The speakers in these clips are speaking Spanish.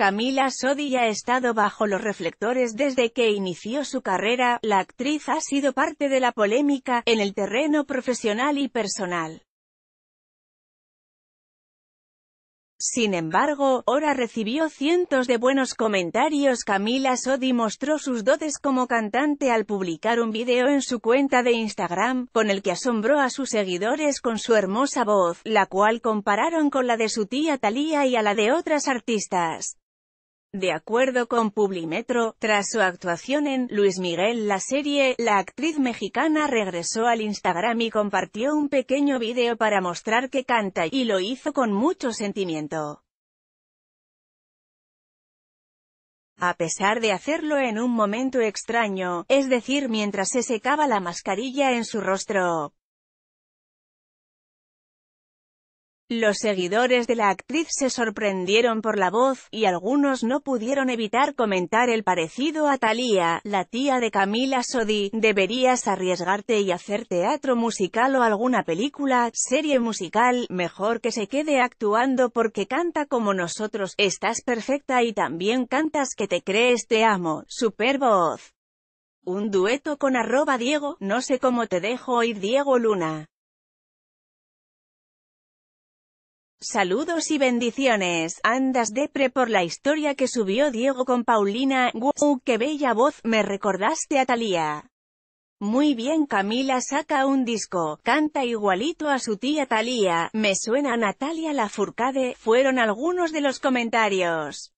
Camila Sodi ha estado bajo los reflectores desde que inició su carrera, la actriz ha sido parte de la polémica, en el terreno profesional y personal. Sin embargo, ahora recibió cientos de buenos comentarios. Camila Sodi mostró sus dotes como cantante al publicar un video en su cuenta de Instagram, con el que asombró a sus seguidores con su hermosa voz, la cual compararon con la de su tía Thalía y a la de otras artistas. De acuerdo con Publimetro, tras su actuación en Luis Miguel la serie, la actriz mexicana regresó al Instagram y compartió un pequeño video para mostrar que canta, y lo hizo con mucho sentimiento. A pesar de hacerlo en un momento extraño, es decir mientras se secaba la mascarilla en su rostro, Los seguidores de la actriz se sorprendieron por la voz, y algunos no pudieron evitar comentar el parecido a Thalía, la tía de Camila Sodi. Deberías arriesgarte y hacer teatro musical o alguna película, serie musical, mejor que se quede actuando porque canta como nosotros, estás perfecta y también cantas que te crees te amo, super voz. Un dueto con arroba Diego, no sé cómo te dejo oír Diego Luna. Saludos y bendiciones, andas depre por la historia que subió Diego con Paulina, Uh, qué bella voz, me recordaste a Talía. Muy bien Camila saca un disco, canta igualito a su tía Talía, me suena Natalia la Furcade, fueron algunos de los comentarios.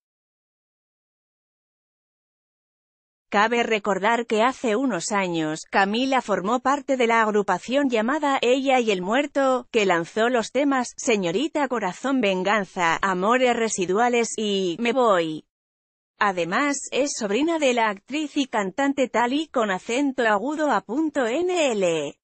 Cabe recordar que hace unos años, Camila formó parte de la agrupación llamada Ella y el Muerto, que lanzó los temas Señorita Corazón Venganza, Amores Residuales y Me Voy. Además, es sobrina de la actriz y cantante Tali con acento agudo a punto NL.